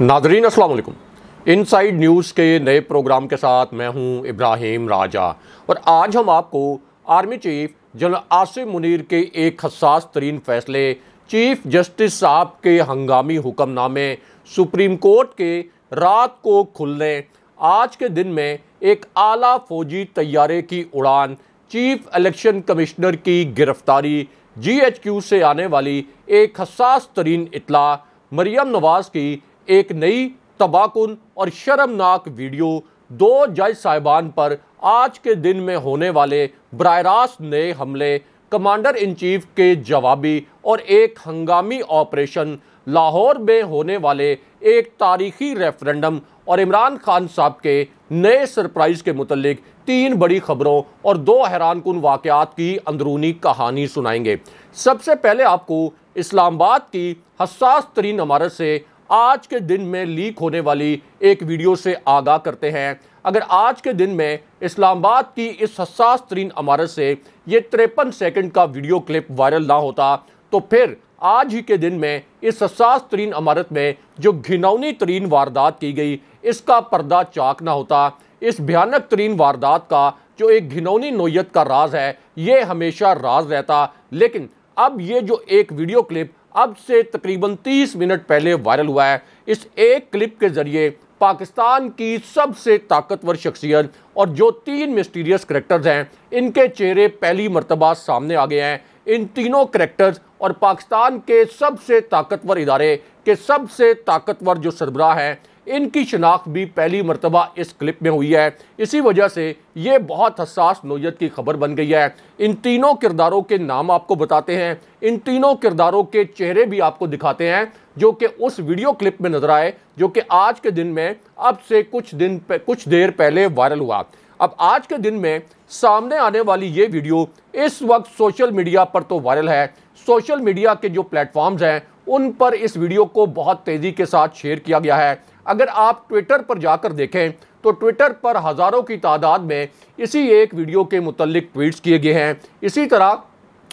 नाजरीन अस्सलाम इन side news के नए प्रोग्राम के साथ मैं हूं इब्राहिम राजा और आज हम आपको army chief general Asif Munir के एक हसास तरीन फैसले चीफ जस्टिस साहब के हंगामी हुक्मनामे सुप्रीम कोर्ट के रात को खुलने आज के दिन में एक आला फौजी तैयारे की उड़ान चीफ इलेक्शन कमिश्नर की गिरफ्तारी जीएचक्यू से आने वाली एक हसास तरीन इतला मरियम नवाज़ की एक नई तबाकुन और शर्मनाक वीडियो दो जज साहिबान पर आज के दिन में होने वाले बर रास्त नए हमले कमांडर इन चीफ के जवाबी और एक हंगामी ऑपरेशन लाहौर में होने वाले एक तारीखी रेफरेंडम और इमरान खान साहब के नए सरप्राइज़ के मुतलिक तीन बड़ी खबरों और दो हैरान कन वाक़ात की अंदरूनी कहानी सुनाएंगे सबसे पहले आपको इस्लामाबाद की हसास तरीन इमारत से आज के दिन में लीक होने वाली एक वीडियो से आगाह करते हैं अगर आज के दिन में इस्लामाबाद की इस हसास तरीन अमारत से ये तिरपन सेकंड का वीडियो क्लिप वायरल ना होता तो फिर आज ही के दिन में इस हसास तरीन अमारत में जो घिनौनी तरीन वारदात की गई इसका पर्दा चाक ना होता इस भयानक तरीन वारदात का जो एक घिनौनी नोयत का राज है ये हमेशा राज रहता लेकिन अब ये जो एक वीडियो क्लिप अब से तकरीबन 30 मिनट पहले वायरल हुआ है इस एक क्लिप के ज़रिए पाकिस्तान की सबसे ताकतवर शख्सियत और जो तीन मिस्टीरियस करेक्टर्स हैं इनके चेहरे पहली मरतबा सामने आ गए हैं इन तीनों करेक्टर्स और पाकिस्तान के सबसे ताकतवर इदारे के सबसे ताकतवर जो सरबराह हैं इनकी शनाख्त भी पहली मरतबा इस क्लिप में हुई है इसी वजह से ये बहुत हसास नोयत की खबर बन गई है इन तीनों किरदारों के नाम आपको बताते हैं इन तीनों किरदारों के चेहरे भी आपको दिखाते हैं जो कि उस वीडियो क्लिप में नजर आए जो कि आज के दिन में अब से कुछ दिन कुछ देर पहले वायरल हुआ अब आज के दिन में सामने आने वाली ये वीडियो इस वक्त सोशल मीडिया पर तो वायरल है सोशल मीडिया के जो प्लेटफॉर्म्स हैं उन पर इस वीडियो को बहुत तेज़ी के साथ शेयर किया गया है अगर आप ट्विटर पर जाकर देखें तो ट्विटर पर हज़ारों की तादाद में इसी एक वीडियो के मुतलिक ट्वीट्स किए गए हैं इसी तरह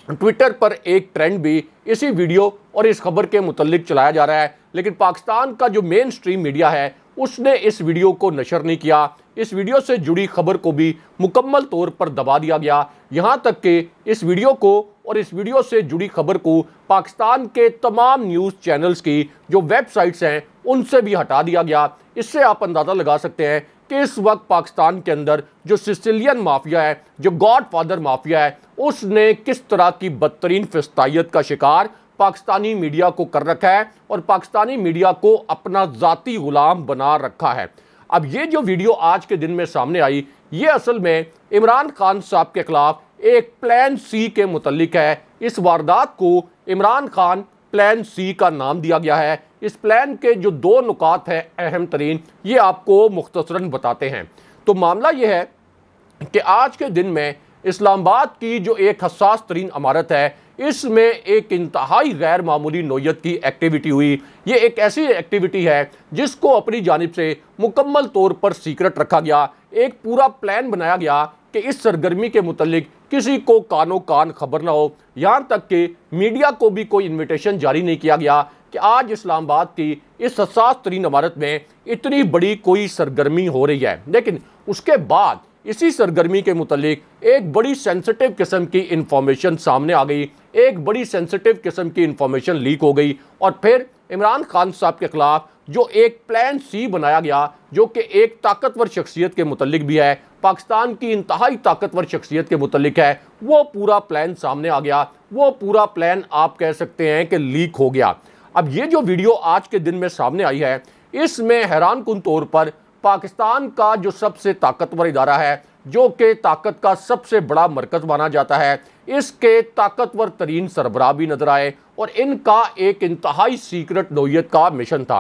ट्विटर पर एक ट्रेंड भी इसी वीडियो और इस खबर के मुतलिक चलाया जा रहा है लेकिन पाकिस्तान का जो मेन स्ट्रीम मीडिया है उसने इस वीडियो को नशर नहीं किया इस वीडियो से जुड़ी खबर को भी मुकम्मल तौर पर दबा दिया गया यहाँ तक कि इस वीडियो को और इस वीडियो से जुड़ी खबर को पाकिस्तान के तमाम न्यूज़ चैनल्स की जो वेबसाइट्स हैं उनसे भी हटा दिया गया इससे आप अंदाज़ा लगा सकते हैं कि इस वक्त पाकिस्तान के अंदर जो सिसिलियन माफिया है जो गॉड फादर माफिया है उसने किस तरह की बदतरीन फस्तायत का शिकार पाकिस्तानी मीडिया को कर रखा है और पाकिस्तानी मीडिया को अपना ज़ाती गुलाम बना रखा है अब ये जो वीडियो आज के दिन में सामने आई ये असल में इमरान खान साहब के खिलाफ एक प्लान सी के मुतलिक है इस वारदात को इमरान खान प्लान सी का नाम दिया गया है इस प्लान के जो दो नुकात हैं अहम तरीन ये आपको मुख्तसरा बताते हैं तो मामला यह है कि आज के दिन में इस्लामाबाद की जो एक हसास तरीन इमारत है इसमें एक इंतहाई गैर मामूली नोयत की एक्टिविटी हुई ये एक ऐसी एक्टिविटी है जिसको अपनी जानब से मुकम्मल तौर पर सीक्रेट रखा गया एक पूरा प्लान बनाया गया कि इस सरगर्मी के मुतलिक किसी को कानो कान खबर ना हो यहाँ तक कि मीडिया को भी कोई इन्विटेशन जारी नहीं किया गया कि आज इस्लामाबाद की इस हसास तरीन इमारत में इतनी बड़ी कोई सरगर्मी हो रही है लेकिन उसके बाद इसी सरगर्मी के मतलब एक बड़ी सेंसिटिव किस्म की इंफॉर्मेशन सामने आ गई एक बड़ी सेंसिटिव किस्म की इंफॉर्मेशन लीक हो गई और फिर इमरान खान साहब के ख़िलाफ़ जो एक प्लान सी बनाया गया जो कि एक ताकतवर शख्सियत के मतलब भी है पाकिस्तान की इंतहाई ताकतवर शख्सियत के मतलब है वो पूरा प्लान सामने आ गया वो पूरा प्लान आप कह सकते हैं कि लीक हो गया अब ये जो वीडियो आज के दिन में सामने आई है इसमें हैरान कन तौर पर पाकिस्तान का जो सबसे ताकतवर इदारा है जो कि ताकत का सबसे बड़ा मरकज माना जाता है इसके ताकतवर तरीन सरबराह भी नज़र आए और इनका एक इंतहाई सीक्रेट नोयत का मिशन था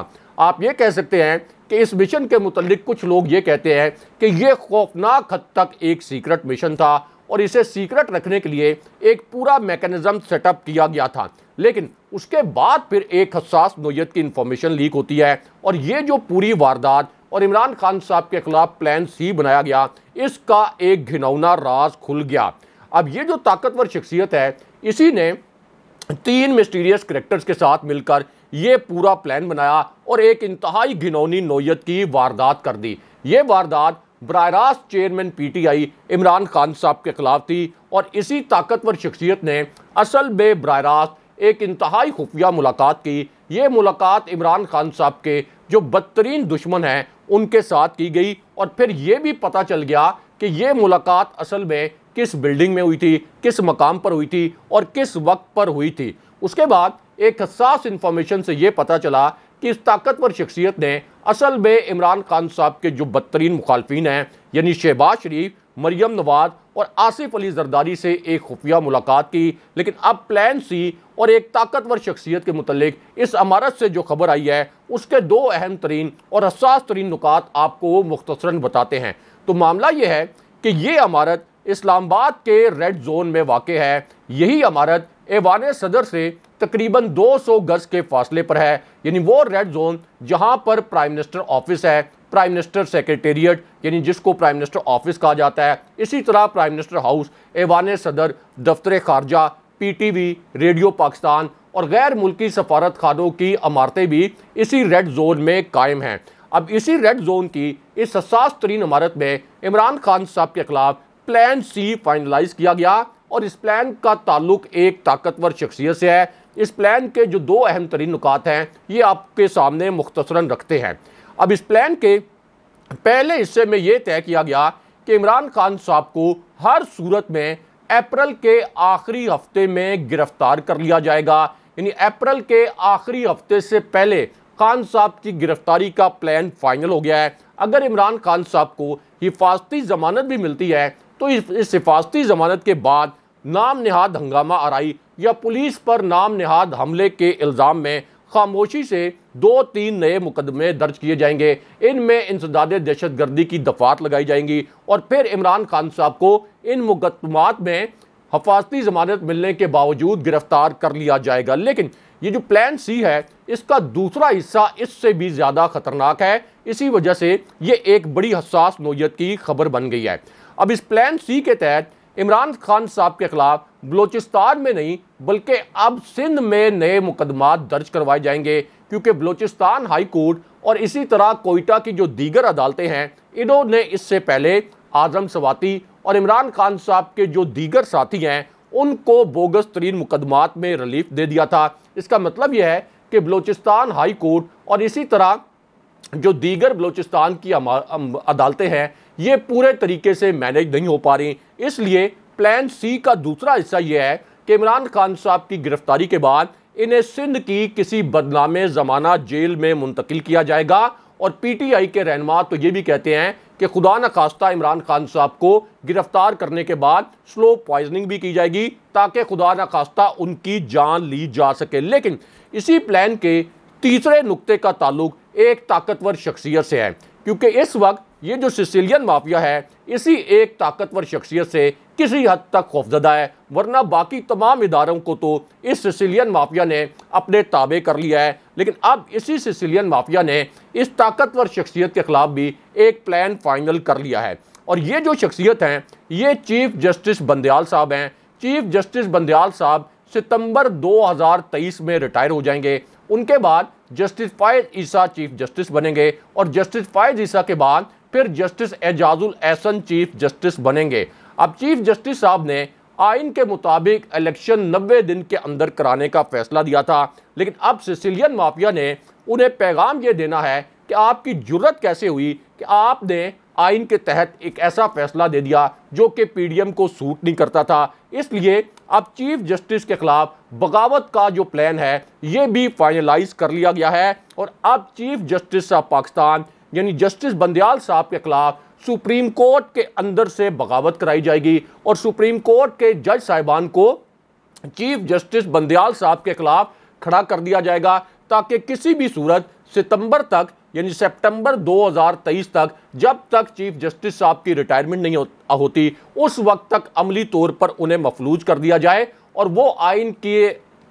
आप ये कह सकते हैं कि इस मिशन के मतलब कुछ लोग ये कहते हैं कि ये खौफनाक हद तक एक सीक्रेट मिशन था और इसे सीक्रेट रखने के लिए एक पूरा मैकेनिज्म सेटअप किया गया था लेकिन उसके बाद फिर एक हसास नोयत की इंफॉर्मेशन लीक होती है और ये जो पूरी वारदात और इमरान खान साहब के खिलाफ प्लान सी बनाया गया इसका एक घिनौना राज खुल गया अब ये जो ताकतवर शख्सियत है इसी ने तीन मिस्टीरियस करेक्टर्स के साथ मिलकर ये पूरा प्लान बनाया और एक इंतहाई घिनौनी नोयत की वारदात कर दी ये वारदात बर रास्त chairman P T I Imran Khan साहब के खिलाफ थी और इसी ताकतवर शख्सियत ने असल में बर रास्त एक इंतहाई खुफिया मुलाकात की ये मुलाकात इमरान खान साहब के जो बदतरीन दुश्मन हैं उनके साथ की गई और फिर ये भी पता चल गया कि ये मुलाकात असल में किस बिल्डिंग में हुई थी किस मकाम पर हुई थी और किस वक्त पर हुई थी उसके बाद एक हसास इन्फॉर्मेशन से ये पता चला कि इस ताकतवर शख्सियत ने असल में इमरान खान साहब के जो बदतरीन मुखालफी हैं यानी शहबाज शरीफ मरियम नवाज और आसिफ अली जरदारी से एक खुफिया मुलाकात की लेकिन अब प्लान सी और एक ताकतवर शख्सियत के मतलब इस अमारत से जो खबर आई है उसके दो अहम तरीन और हसास तरीन नुकात आपको मुख्तसरा बताते हैं तो मामला यह है कि ये अमारत इस्लामाबाद के रेड जोन में वाक़ है यही अमारत एवान सदर से तकरीबन 200 गज के फासले पर है यानी वो रेड जोन जहां पर प्राइम मिनिस्टर ऑफिस है प्राइम मिनिस्टर सेक्रेटेरिएट यानी जिसको प्राइम मिनिस्टर ऑफिस कहा जाता है इसी तरह प्राइम मिनिस्टर हाउस एवान सदर दफ्तर खारजा पीटीवी रेडियो पाकिस्तान और गैर मुल्की सफारत खानों की इमारतें भी इसी रेड जोन में कायम हैं अब इसी रेड जोन की इस हसास तरीन इमारत में इमरान खान साहब के खिलाफ प्लान सी फाइनलाइज किया गया और इस प्लान का ताल्लुक एक ताकतवर शख्सियत से है इस प्लान के जो दो अहम तरीन नुकात हैं ये आपके सामने मुख्तसरा रखते हैं अब इस प्लान के पहले हिस्से में ये तय किया गया कि इमरान खान साहब को हर सूरत में अप्रैल के आखिरी हफ्ते में गिरफ्तार कर लिया जाएगा यानी अप्रैल के आखिरी हफ्ते से पहले खान साहब की गिरफ्तारी का प्लान फाइनल हो गया है अगर इमरान खान साहब को हिफाजती जमानत भी मिलती है तो इस हिफाजती जमानत के बाद नाम नहाद हंगामा आरई या पुलिस पर नाम नहाद हमले के इल्ज़ाम में खामोशी से दो तीन नए मुकदमे दर्ज किए जाएंगे इनमें इंसदाद दहशत गर्दी की दफात लगाई जाएंगी और फिर इमरान खान साहब को इन मुकदमात में हफाजती जमानत मिलने के बावजूद गिरफ्तार कर लिया जाएगा लेकिन ये जो प्लान सी है इसका दूसरा हिस्सा इससे भी ज़्यादा ख़तरनाक है इसी वजह से ये एक बड़ी हसास नोयत की खबर बन गई है अब इस प्लान सी के तहत इमरान खान साहब के खिलाफ बलूचिस्तान में नहीं बल्कि अब सिंध में नए मुकदमा दर्ज करवाए जाएंगे क्योंकि बलूचिस्तान हाई कोर्ट और इसी तरह कोयटा की जो दीगर अदालतें हैं इन्होंने इससे पहले आजम सवाती और इमरान खान साहब के जो दीगर साथी हैं उनको बोगस तरीन मुकदमात में रिलीफ दे दिया था इसका मतलब यह है कि बलूचिस्तान हाई कोर्ट और इसी तरह जो दीगर बलूचिस्तान की अदालतें हैं ये पूरे तरीके से मैनेज नहीं हो पा रही इसलिए प्लान सी का दूसरा हिस्सा यह है कि इमरान खान साहब की गिरफ्तारी के बाद इन्हें सिंध की किसी बदनामे ज़माना जेल में मुंतकिल किया जाएगा और पीटीआई के रहनमा तो ये भी कहते हैं कि खुदा न खास्ता इमरान खान साहब को गिरफ्तार करने के बाद स्लो पॉइजनिंग भी की जाएगी ताकि खुदा न खास्ता उनकी जान ली जा सके लेकिन इसी प्लान के तीसरे नुक्ते का ताल्लुक एक ताकतवर शख्सियत से है क्योंकि इस वक्त ये जो सिसिलियन माफिया है इसी एक ताकतवर शख्सियत से किसी हद तक खौफजदा है वरना बाकी तमाम इदारों को तो इस सिसिलियन माफिया ने अपने ताबे कर लिया है लेकिन अब इसी सिसिलियन माफिया ने इस ताकतवर शख्सियत के ख़िलाफ़ भी एक प्लान फाइनल कर लिया है और ये जो शख्सियत हैं ये चीफ जस्टिस बंदयाल साहब हैं चीफ जस्टिस बंदयाल साहब सितंबर 2023 में रिटायर हो जाएंगे उनके बाद justice Faiz Isa chief justice बनेंगे और जस्टिस फायज ईसा के बाद फिर justice Ejazul Ahsan chief justice बनेंगे अब चीफ जस्टिस साहब ने आइन के मुताबिक इलेक्शन नब्बे दिन के अंदर कराने का फैसला दिया था लेकिन अब सिसिलियन माफिया ने उन्हें पैगाम ये देना है कि आपकी जरूरत कैसे हुई कि आपने आइन के तहत एक ऐसा फैसला दे दिया जो कि पीडीएम को सूट नहीं करता था इसलिए अब चीफ जस्टिस के खिलाफ बगावत का जो प्लान है ये भी फाइनलाइज कर लिया गया है और अब चीफ जस्टिस ऑफ पाकिस्तान यानी जस्टिस बंदयाल साहब के खिलाफ सुप्रीम कोर्ट के अंदर से बगावत कराई जाएगी और सुप्रीम कोर्ट के जज साहिबान को चीफ जस्टिस बंदयाल साहब के खिलाफ खड़ा कर दिया जाएगा ताकि किसी भी सूरत सितंबर तक यानी सितंबर 2023 तक जब तक चीफ जस्टिस साहब की रिटायरमेंट नहीं होती उस वक्त तक अमली तौर पर उन्हें मफलूज कर दिया जाए और वो आइन के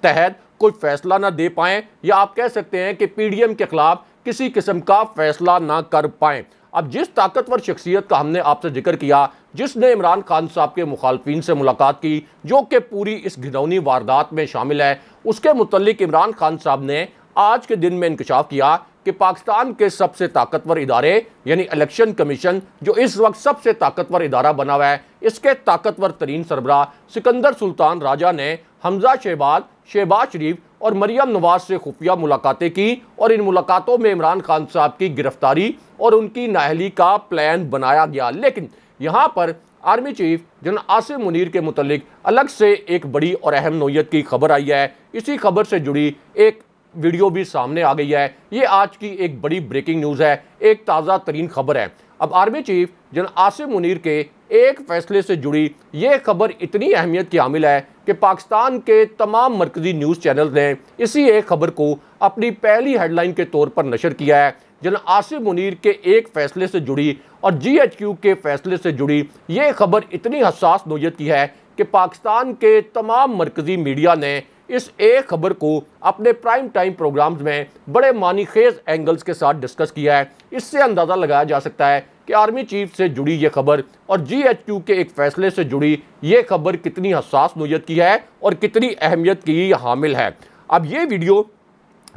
तहत कोई फैसला ना दे पाए या आप कह सकते हैं कि पीडीएम के खिलाफ किसी किस्म का फैसला ना कर पाए अब जिस ताकतवर शख्सियत का हमने आपसे जिक्र किया जिसने इमरान खान साहब के मुखालफी से मुलाकात की जो कि पूरी इस घिनौनी वारदात में शामिल है उसके मुतलिक इमरान खान साहब ने आज के दिन में इंकशाफ किया कि पाकिस्तान के सबसे ताकतवर इदारे यानी इलेक्शन कमीशन जो इस वक्त सबसे ताकतवर इदारा बना हुआ है इसके ताकतवर तरीन सरबरा सिकंदर सुल्तान राजा ने हमजा शहबाज शहबाज शरीफ और मरियम नवाज से खुफिया मुलाकातें की और इन मुलाकातों में इमरान खान साहब की गिरफ्तारी और उनकी नाहली का प्लान बनाया गया लेकिन यहाँ पर army chief general Asif Munir के मुतलिक अलग से एक बड़ी और अहम नोयत की खबर आई है इसी खबर से जुड़ी एक वीडियो भी सामने आ गई है ये आज की एक बड़ी ब्रेकिंग न्यूज़ है एक ताज़ा तरीन खबर है अब army chief general Asim Munir के एक फैसले से जुड़ी ये खबर इतनी अहमियत की हामिल है कि पाकिस्तान के तमाम मरकजी न्यूज़ चैनल ने इसी एक खबर को अपनी पहली हेडलाइन के तौर पर नशर किया है जनरल आसिफ मुनीर के एक फैसले से जुड़ी और जीएचक्यू के फैसले से जुड़ी ये खबर इतनी हसास नोयत की है कि पाकिस्तान के तमाम मरकजी मीडिया ने इस एक खबर को अपने प्राइम टाइम प्रोग्राम्स में बड़े मानी खेज़ एंगल्स के साथ डिस्कस किया है इससे अंदाज़ा लगाया जा सकता है कि आर्मी चीफ से जुड़ी ये खबर और जीएचक्यू के एक फैसले से जुड़ी ये खबर कितनी हसास नोयत की है और कितनी अहमियत की हामिल है अब ये वीडियो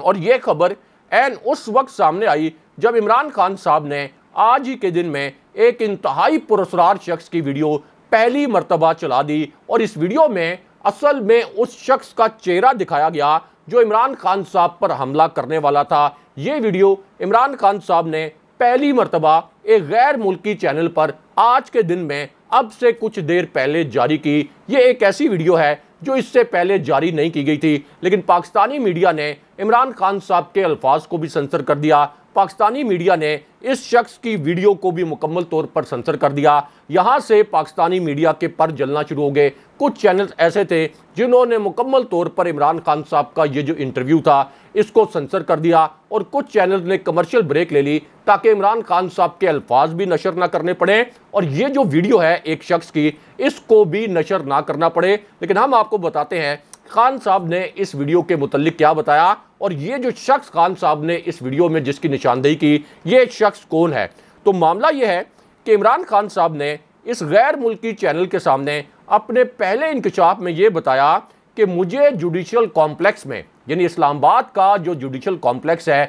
और ये खबर एन उस वक्त सामने आई जब इमरान खान साहब ने आज ही के दिन में एक इंतहाई पुरस्कार शख्स की वीडियो पहली मरतबा चला दी और इस वीडियो में असल में उस शख्स का चेहरा दिखाया गया जो इमरान खान साहब पर हमला करने वाला था ये वीडियो इमरान खान साहब ने पहली मरतबा एक गैर मुल्की चैनल पर आज के दिन में अब से कुछ देर पहले जारी की ये एक ऐसी वीडियो है जो इससे पहले जारी नहीं की गई थी लेकिन पाकिस्तानी मीडिया ने इमरान खान साहब के अल्फाज को भी सेंसर कर दिया पाकिस्तानी मीडिया ने इस शख्स की वीडियो को भी मुकम्मल तौर पर सेंसर कर दिया यहाँ से पाकिस्तानी मीडिया के पर जलना शुरू हो गए कुछ चैनल ऐसे थे जिन्होंने मुकम्मल तौर पर इमरान खान साहब का ये जो इंटरव्यू था इसको सेंसर कर दिया और कुछ चैनल ने कमर्शियल ब्रेक ले ली ताकि इमरान खान साहब के अल्फाज भी नशर ना करने पड़े और ये जो वीडियो है एक शख्स की इसको भी नशर ना करना पड़े लेकिन हम आपको बताते हैं खान साहब ने इस वीडियो के मुतलिक क्या बताया और ये जो शख्स खान साहब ने इस वीडियो में जिसकी निशानदेही की ये शख्स कौन है तो मामला ये है कि इमरान खान साहब ने इस गैर मुल्की चैनल के सामने अपने पहले इंकशाफ में ये बताया कि मुझे जुडिशल कॉम्प्लेक्स में यानी इस्लामाबाद का जो जुडिशल कॉम्प्लेक्स है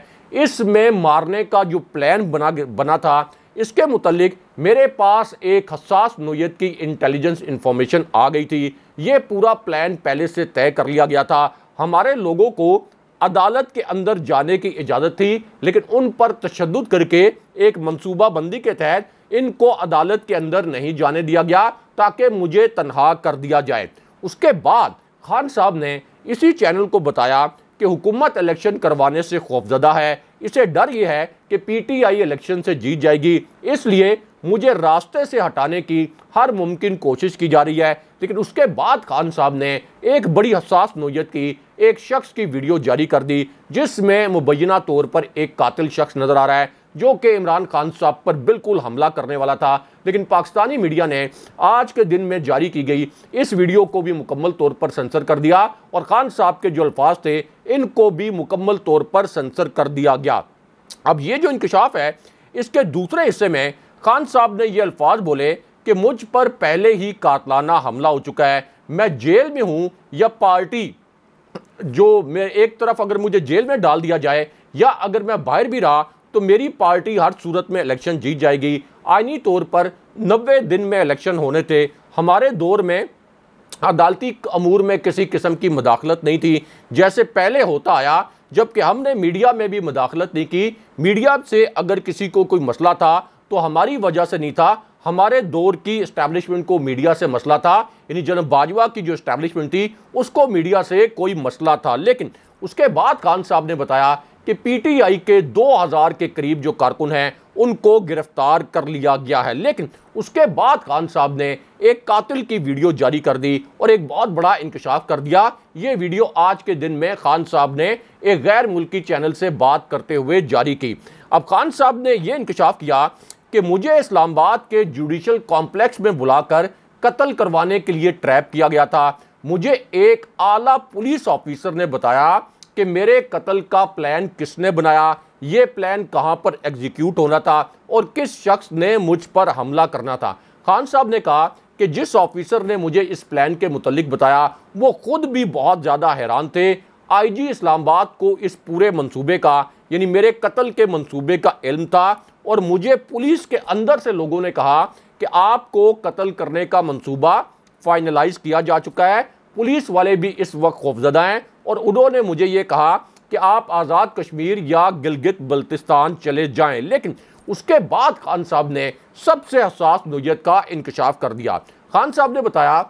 इसमें मारने का जो प्लान बना बना था इसके मुतलिक मेरे पास एक हसास नोयत की इंटेलिजेंस इंफॉर्मेशन आ गई थी ये पूरा प्लान पहले से तय कर लिया गया था हमारे लोगों को अदालत के अंदर जाने की इजाज़त थी लेकिन उन पर तशद करके एक बंदी के तहत इनको अदालत के अंदर नहीं जाने दिया गया ताकि मुझे तनहा कर दिया जाए उसके बाद खान साहब ने इसी चैनल को बताया कि हुकूमत इलेक्शन करवाने से खौफजदा है इसे डर यह है कि पीटीआई इलेक्शन से जीत जाएगी इसलिए मुझे रास्ते से हटाने की हर मुमकिन कोशिश की जा रही है लेकिन उसके बाद खान साहब ने एक बड़ी हसास नोयत की एक शख्स की वीडियो जारी कर दी जिसमें मुबैना तौर पर एक कातिल शख्स नज़र आ रहा है जो कि इमरान खान साहब पर बिल्कुल हमला करने वाला था लेकिन पाकिस्तानी मीडिया ने आज के दिन में जारी की गई इस वीडियो को भी मुकम्मल तौर पर सेंसर कर दिया और खान साहब के जो अल्फाज थे इनको भी मुकम्मल तौर पर सेंसर कर दिया गया अब ये जो इंकशाफ है इसके दूसरे हिस्से में खान साहब ने ये अल्फाज बोले कि मुझ पर पहले ही कातलाना हमला हो चुका है मैं जेल में हूँ या पार्टी जो मैं एक तरफ अगर मुझे जेल में डाल दिया जाए या अगर मैं बाहर भी रहा तो मेरी पार्टी हर सूरत में इलेक्शन जीत जाएगी आइनी तौर पर नबे दिन में इलेक्शन होने थे हमारे दौर में अदालती अमूर में किसी किस्म की मदाखलत नहीं थी जैसे पहले होता आया जबकि हमने मीडिया में भी मदाखलत नहीं की मीडिया से अगर किसी को कोई मसला था तो हमारी वजह से नहीं था हमारे दौर की इस्टेब्लिशमेंट को मीडिया से मसला था यानी जनब बाजवा की जो इस्टेब्लिशमेंट थी उसको मीडिया से कोई मसला था लेकिन उसके बाद खान साहब ने बताया कि पीटीआई के 2000 के करीब जो कारकुन हैं उनको गिरफ्तार कर लिया गया है लेकिन उसके बाद खान साहब ने एक कातिल की वीडियो जारी कर दी और एक बहुत बड़ा इंकशाफ कर दिया ये वीडियो आज के दिन में खान साहब ने एक गैर मुल्की चैनल से बात करते हुए जारी की अब खान साहब ने यह इंकशाफ किया कि मुझे इस्लामाबाद के जुडिशल कॉम्प्लेक्स में बुलाकर कत्ल करवाने के लिए ट्रैप किया गया था मुझे एक आला पुलिस ऑफिसर ने बताया कि मेरे कत्ल का प्लान किसने बनाया ये प्लान कहाँ पर एग्जीक्यूट होना था और किस शख्स ने मुझ पर हमला करना था खान साहब ने कहा कि जिस ऑफिसर ने मुझे इस प्लान के मुतलिक बताया वो खुद भी बहुत ज़्यादा हैरान थे आईजी इस्लामाबाद को इस पूरे मंसूबे का यानी मेरे कत्ल के मंसूबे का इल्म था और मुझे पुलिस के अंदर से लोगों ने कहा कि आपको कत्ल करने का मंसूबा फाइनलाइज किया जा चुका है पुलिस वाले भी इस वक्त खौफजदा हैं और उन्होंने मुझे ये कहा कि आप आज़ाद कश्मीर या गिलगित बल्तिस्तान चले जाएं लेकिन उसके बाद खान साहब ने सबसे हसास नोयत का इंकशाफ कर दिया खान साहब ने बताया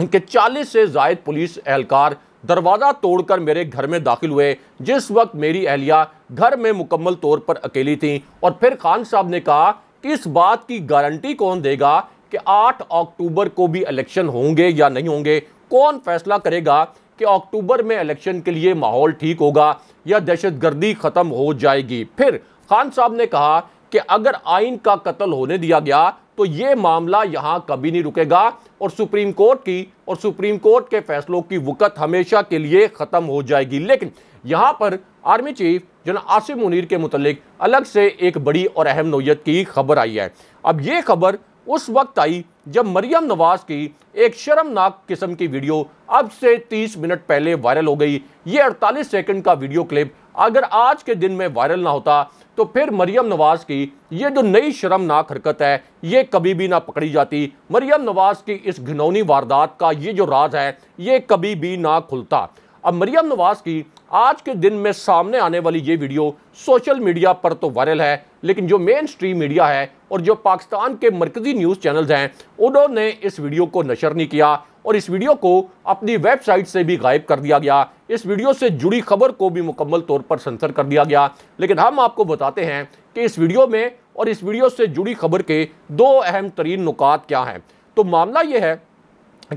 कि 40 से जायद पुलिस एहलकार दरवाज़ा तोड़कर मेरे घर में दाखिल हुए जिस वक्त मेरी अहलिया घर में मुकम्मल तौर पर अकेली थी और फिर खान साहब ने कहा कि इस बात की गारंटी कौन देगा कि 8 अक्टूबर को भी इलेक्शन होंगे या नहीं होंगे कौन फैसला करेगा कि अक्टूबर में इलेक्शन के लिए माहौल ठीक होगा या दहशतगर्दी ख़त्म हो जाएगी फिर खान साहब ने कहा कि अगर आइन का कत्ल होने दिया गया तो ये मामला यहां कभी नहीं रुकेगा और सुप्रीम कोर्ट की और सुप्रीम कोर्ट के फैसलों की वक़त हमेशा के लिए ख़त्म हो जाएगी लेकिन यहाँ पर आर्मी चीफ जन आसिफ मुनीर के मुतलिक अलग से एक बड़ी और अहम नोयत की खबर आई है अब ये खबर उस वक्त आई जब मरियम नवाज की एक शर्मनाक किस्म की वीडियो अब से 30 मिनट पहले वायरल हो गई ये 48 सेकंड का वीडियो क्लिप अगर आज के दिन में वायरल ना होता तो फिर मरियम नवाज की ये जो नई शर्मनाक हरकत है ये कभी भी ना पकड़ी जाती मरियम नवाज की इस घिनौनी वारदात का ये जो राज है ये कभी भी ना खुलता अब मरियम नवाज की आज के दिन में सामने आने वाली ये वीडियो सोशल मीडिया पर तो वायरल है लेकिन जो मेन स्ट्रीम मीडिया है और जो पाकिस्तान के मरकजी न्यूज़ चैनल्स हैं उन्होंने इस वीडियो को नशर नहीं किया और इस वीडियो को अपनी वेबसाइट से भी गायब कर दिया गया इस वीडियो से जुड़ी खबर को भी मुकम्मल तौर पर सेंसर कर दिया गया लेकिन हम आपको बताते हैं कि इस वीडियो में और इस वीडियो से जुड़ी खबर के दो अहम तरीन नुकात क्या हैं तो मामला यह है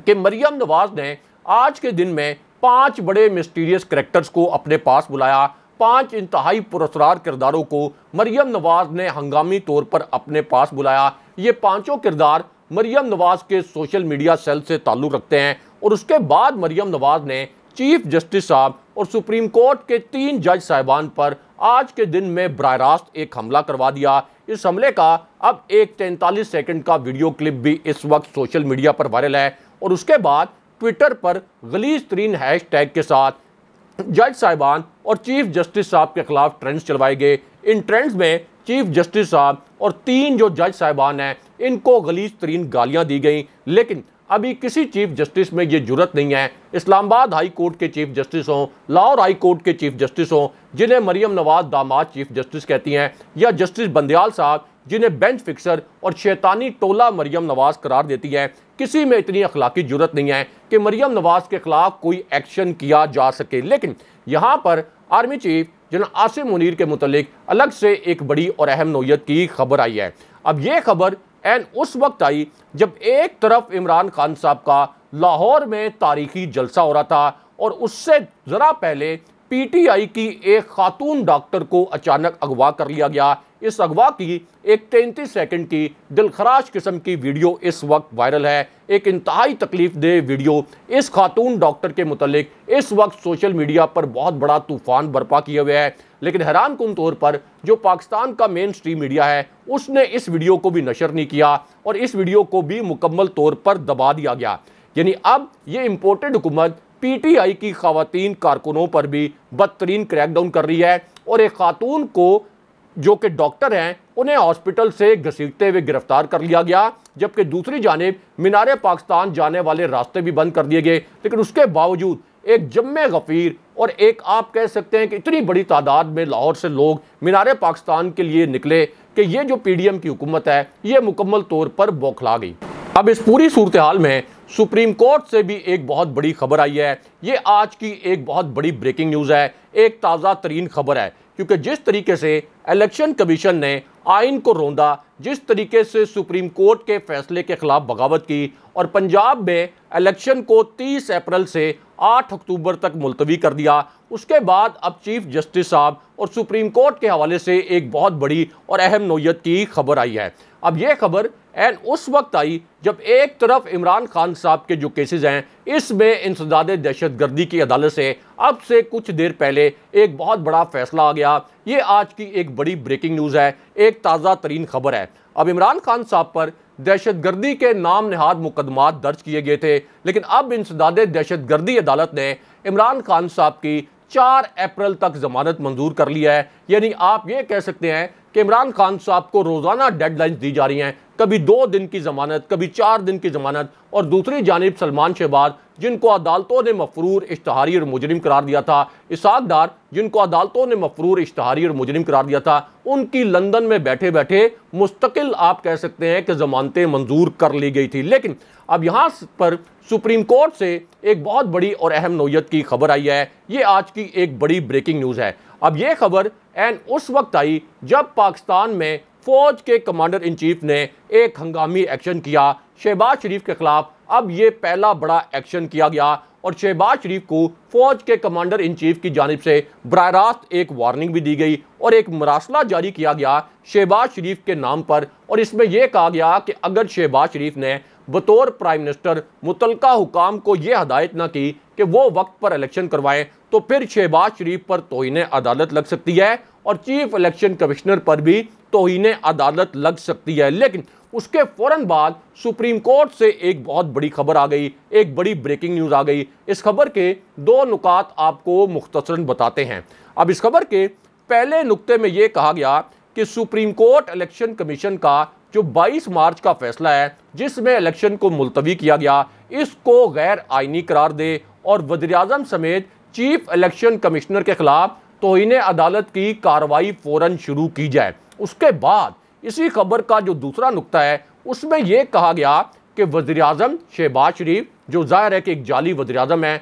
कि मरियम नवाज ने आज के दिन में पांच बड़े मिस्टीरियस करेक्टर्स को अपने पास बुलाया पांच इंतहाई पुरस्कार किरदारों को मरियम नवाज ने हंगामी तौर पर अपने पास बुलाया ये पांचों किरदार मरियम नवाज के सोशल मीडिया सेल से ताल्लुक़ रखते हैं और उसके बाद मरियम नवाज ने चीफ जस्टिस साहब और सुप्रीम कोर्ट के तीन जज साहिबान पर आज के दिन में बरह रास्त एक हमला करवा दिया इस हमले का अब एक तैंतालीस सेकंड का वीडियो क्लिप भी इस वक्त सोशल मीडिया पर वायरल है और उसके बाद ट्विटर पर गलीज तरीन हैश टैग के साथ जज साहिबान और चीफ जस्टिस साहब के खिलाफ ट्रेंड्स चलवाए गए इन ट्रेंड्स में चीफ जस्टिस साहब और तीन जो जज साहिबान हैं इनको गलीज तरीन गालियाँ दी गई लेकिन अभी किसी चीफ जस्टिस में ये जरूरत नहीं है इस्लामाबाद हाई कोर्ट के चीफ जस्टिस हों लाहौर हाई कोर्ट के चीफ जस्टिस हों जिन्हें मरियम नवाज दामाद चीफ जस्टिस कहती हैं या जस्टिस बंदयाल साहब जिन्हें बेंच फिक्सर और शैतानी टोला मरियम नवाज करार देती है किसी में इतनी अखलाकी जरूरत नहीं है कि मरियम नवाज के खिलाफ कोई एक्शन किया जा सके लेकिन यहाँ पर आर्मी चीफ जिन आसिम मुनीर के मुतलिक अलग से एक बड़ी और अहम नोयत की खबर आई है अब ये खबर एन उस वक्त आई जब एक तरफ इमरान खान साहब का लाहौर में तारीखी जलसा हो रहा था और उससे ज़रा पहले पीटीआई की एक खातून डॉक्टर को अचानक अगवा कर लिया गया इस अगवा की एक तैंतीस सेकंड की दिलखराश किस्म की वीडियो इस वक्त वायरल है एक इंतहाई तकलीफ दे वीडियो इस खातून डॉक्टर के मुतलिक इस वक्त सोशल मीडिया पर बहुत बड़ा तूफान बर्पा किए हुए है लेकिन हैरान कन तौर पर जो पाकिस्तान का मेन स्ट्रीम मीडिया है उसने इस वीडियो को भी नशर नहीं किया और इस वीडियो को भी मुकम्मल तौर पर दबा दिया गया यानी अब ये इम्पोर्टेड हुकूमत पीटीआई की खातन कारकुनों पर भी बदतरीन क्रैकडाउन कर रही है और एक खातून को जो कि डॉक्टर हैं उन्हें हॉस्पिटल से घसीटते हुए गिरफ्तार कर लिया गया जबकि दूसरी जानब मीनार पाकिस्तान जाने वाले रास्ते भी बंद कर दिए गए लेकिन उसके बावजूद एक जम गफीर और एक आप कह सकते हैं कि इतनी बड़ी तादाद में लाहौर से लोग मीनार पाकिस्तान के लिए निकले कि ये जो पी डी एम की हुकूमत है ये मुकम्मल तौर पर बौखला गई अब इस पूरी सूरत हाल में सुप्रीम कोर्ट से भी एक बहुत बड़ी खबर आई है ये आज की एक बहुत बड़ी ब्रेकिंग न्यूज़ है एक ताज़ा तरीन खबर है क्योंकि जिस तरीके से इलेक्शन कमीशन ने आइन को रोंदा जिस तरीके से सुप्रीम कोर्ट के फैसले के खिलाफ बगावत की और पंजाब में इलेक्शन को 30 अप्रैल से 8 अक्टूबर तक मुलतवी कर दिया उसके बाद अब चीफ जस्टिस साहब और सुप्रीम कोर्ट के हवाले से एक बहुत बड़ी और अहम नोयत की खबर आई है अब यह खबर एंड उस वक्त आई जब एक तरफ इमरान खान साहब के जो केसेस हैं इसमें इंसदाद दहशत गर्दी की अदालत से अब से कुछ देर पहले एक बहुत बड़ा फैसला आ गया ये आज की एक बड़ी ब्रेकिंग न्यूज़ है एक ताज़ा तरीन खबर है अब इमरान खान साहब पर दहशत गर्दी के नाम नहाद मुकदमात दर्ज किए गए थे लेकिन अब इंसदाद दहशत गर्दी अदालत ने इमरान खान साहब की चार अप्रैल तक जमानत मंजूर कर लिया है यानी आप ये कह सकते हैं कि इमरान खान साहब को रोज़ाना डेडलाइंस दी जा रही हैं कभी दो दिन की जमानत कभी चार दिन की जमानत और दूसरी जानब सलमान शहबाज जिनको अदालतों ने मफरूर इश्तहारी और मुजरिम करार दिया था इसाक डार जिनको अदालतों ने मफरूर इश्तहारी और मुजरिम करार दिया था उनकी लंदन में बैठे बैठे मुस्तकिल आप कह सकते हैं कि जमानतें मंजूर कर ली गई थी लेकिन अब यहाँ पर सुप्रीम कोर्ट से एक बहुत बड़ी और अहम नोयत की खबर आई है ये आज की एक बड़ी ब्रेकिंग न्यूज़ है अब ये खबर एन उस वक्त आई जब पाकिस्तान में फौज के कमांडर इन चीफ ने एक हंगामी एक्शन किया शहबाज शरीफ के खिलाफ अब ये पहला बड़ा एक्शन किया गया और शहबाज शरीफ को फौज के कमांडर इन चीफ की जानब से बर रास्त एक वार्निंग भी दी गई और एक मरासला जारी किया गया शहबाज शरीफ के नाम पर और इसमें यह कहा गया कि अगर शहबाज शरीफ ने बतौर प्राइम मिनिस्टर मुतलका हुकाम को यह हदायत ना की कि वो वक्त पर इलेक्शन करवाएं तो फिर शहबाज शरीफ पर तोहन अदालत लग सकती है और चीफ इलेक्शन कमिश्नर पर भी तोहन अदालत लग सकती है लेकिन उसके फ़ौर बाद सुप्रीम कोर्ट से एक बहुत बड़ी खबर आ गई एक बड़ी ब्रेकिंग न्यूज़ आ गई इस खबर के दो नुकात आपको मुख्तसरा बताते हैं अब इस खबर के पहले नुकते में ये कहा गया कि सुप्रीम कोर्ट इलेक्शन कमीशन का जो 22 मार्च का फैसला है जिसमें इलेक्शन को मुलतवी किया गया इसको गैर आइनी करार दे और अजम समेत चीफ इलेक्शन कमिश्नर के खिलाफ तोहन अदालत की कार्रवाई फ़ौर शुरू की जाए उसके बाद इसी खबर का जो दूसरा नुकता है उसमें यह कहा गया कि वज़ी अजम शहबाज शरीफ जो जाहिर है कि एक जाली वज़ी अजम है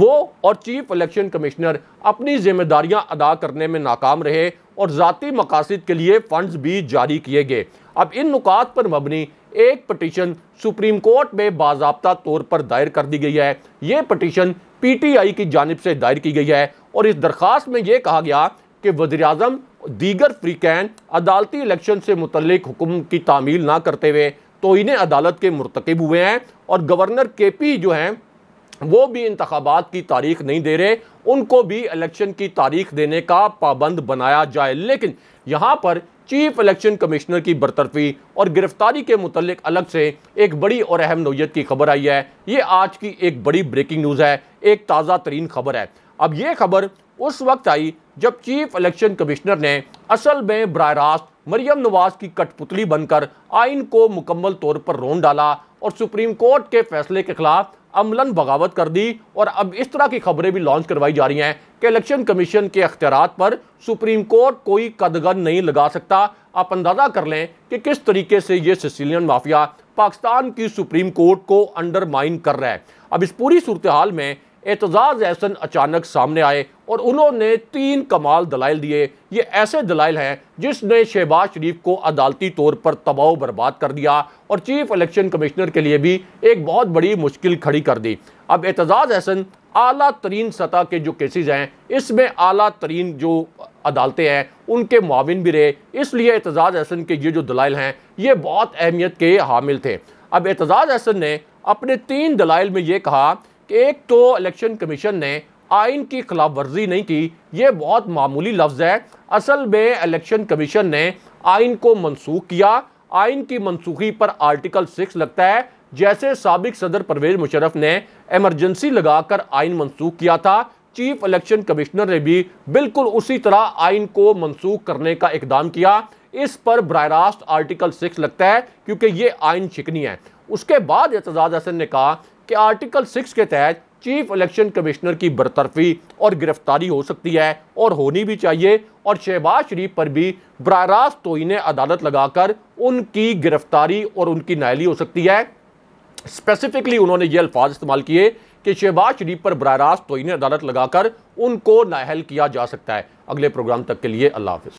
वो और चीफ इलेक्शन कमिश्नर अपनी जिम्मेदारियां अदा करने में नाकाम रहे और ज़ाती मकासद के लिए फ़ंडस भी जारी किए गए अब इन नुकात पर मबनी एक पटिशन सुप्रीम कोर्ट में बाबा तौर पर दायर कर दी गई है ये पटिशन पी टी आई की जानब से दायर की गई है और इस दरख्वास में ये कहा गया कि वजी अजम दीगर फ्रीकैन अदालती इलेक्शन से मुतल हुक्म की तामील ना करते हुए तो इन्हें अदालत के मरतकब हुए हैं और गवर्नर के पी जो हैं वो भी इंतबात की तारीख नहीं दे रहे उनको भी इलेक्शन की तारीख देने का पाबंद बनाया जाए लेकिन यहाँ पर चीफ इलेक्शन कमिश्नर की बरतरफी और गिरफ्तारी के मुतलिक अलग से एक बड़ी और अहम नोयत की खबर आई है ये आज की एक बड़ी ब्रेकिंग न्यूज़ है एक ताज़ा तरीन खबर है अब ये खबर उस वक्त आई जब चीफ इलेक्शन कमिश्नर ने असल में बर रास्त मरियम नवाज की कठपुतली बनकर आइन को मुकम्मल तौर पर रोन डाला और सुप्रीम कोर्ट के फैसले के खिलाफ अमलन बगावत कर दी और अब इस तरह की खबरें भी लॉन्च करवाई जा रही हैं कि इलेक्शन कमीशन के अख्तियार पर सुप्रीम कोर्ट कोई कदगन नहीं लगा सकता आप अंदाज़ा कर लें कि किस तरीके से ये सिसिलियन माफिया पाकिस्तान की सुप्रीम कोर्ट को अंडरमाइन कर रहा है अब इस पूरी सूरत हाल में एतजाज़ एहसन अचानक सामने आए और उन्होंने तीन कमाल दलाइल दिए ये ऐसे दलाइल हैं जिसने शहबाज शरीफ को अदालती तौर पर तबाह बर्बाद कर दिया और चीफ इलेक्शन कमिश्नर के लिए भी एक बहुत बड़ी मुश्किल खड़ी कर दी अब एतजाज़ एहसन अली तरीन सतह के जो केसेज हैं इसमें अली तरीन जो अदालतें हैं उनके माविन भी रहे इसलिए एतजाज़ एहसन के ये जो दलाइल हैं ये बहुत अहमियत के हामिल थे अब एतजाज़ एहसन ने अपने तीन दलाइल में ये कहा कि एक तो इलेक्शन कमीशन ने आइन की खिलाफ वर्जी नहीं की ये बहुत मामूली लफ्ज़ है असल में इलेक्शन कमीशन ने आइन को मनसूख किया आइन की मनसूखी पर आर्टिकल सिक्स लगता है जैसे सबक सदर परवेज मुशरफ ने एमरजेंसी लगाकर आइन मनसूख किया था चीफ इलेक्शन कमिश्नर ने भी बिल्कुल उसी तरह आइन को मनसूख करने का इकदाम किया इस पर बर रास्त आर्टिकल सिक्स लगता है क्योंकि ये आइन छिकनी है उसके बाद एतजाज हसन ने कहा कि आर्टिकल सिक्स के तहत चीफ इलेक्शन कमिश्नर की बरतरफी और गिरफ्तारी हो सकती है और होनी भी चाहिए और शहबाज शरीफ पर भी बर रास्त तोहन अदालत लगाकर उनकी गिरफ्तारी और उनकी नायली हो सकती है स्पेसिफिकली उन्होंने ये अल्फाज इस्तेमाल किए कि शहबाज शरीफ पर बर रास्त तोहन अदालत लगाकर उनको नाहल किया जा सकता है अगले प्रोग्राम तक के लिए अल्लाह हाफ